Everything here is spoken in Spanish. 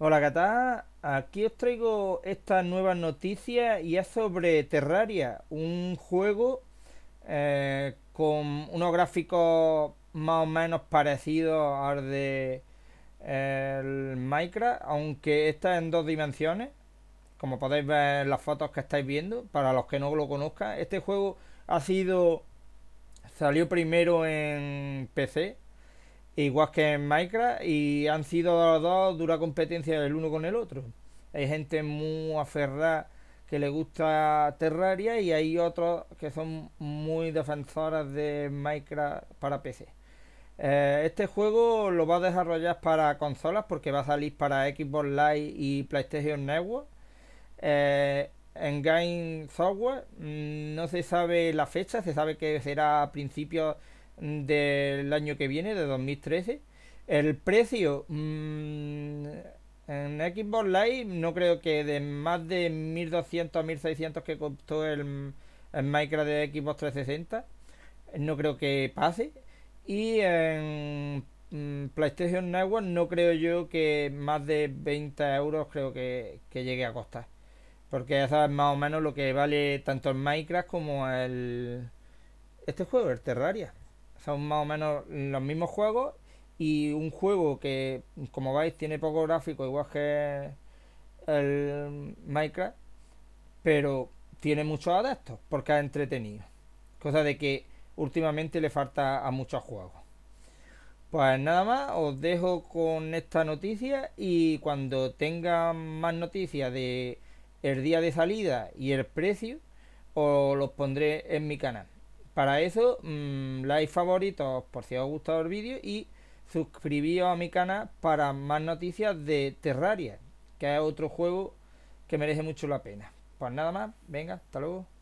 Hola tal, aquí os traigo estas nuevas noticias y es sobre Terraria, un juego eh, con unos gráficos más o menos parecidos al de Minecraft, aunque está en dos dimensiones, como podéis ver en las fotos que estáis viendo, para los que no lo conozcan, este juego ha sido salió primero en PC igual que en Minecraft, y han sido los dos dura competencia el uno con el otro. Hay gente muy aferrada que le gusta Terraria y hay otros que son muy defensoras de Minecraft para PC. Eh, este juego lo va a desarrollar para consolas porque va a salir para Xbox Live y PlayStation Network. Eh, en Game Software mm, no se sabe la fecha, se sabe que será a principios del año que viene, de 2013. El precio mm, en Xbox Live no creo que de más de 1200 a 1600 que costó el, Minecraft de Xbox 360, no creo que pase. Y en mm, PlayStation Network no creo yo que más de 20 euros creo que, llegue a costar. Porque ya sabes más o menos lo que vale tanto el Minecraft como el... Este juego, el Terraria son más o menos los mismos juegos y un juego que como veis tiene poco gráfico igual que el Minecraft pero tiene muchos adaptos porque ha entretenido cosa de que últimamente le falta a muchos juegos pues nada más os dejo con esta noticia y cuando tenga más noticias de el día de salida y el precio os los pondré en mi canal para eso, mm, like favoritos por si os ha gustado el vídeo y suscribíos a mi canal para más noticias de Terraria, que es otro juego que merece mucho la pena. Pues nada más, venga, hasta luego.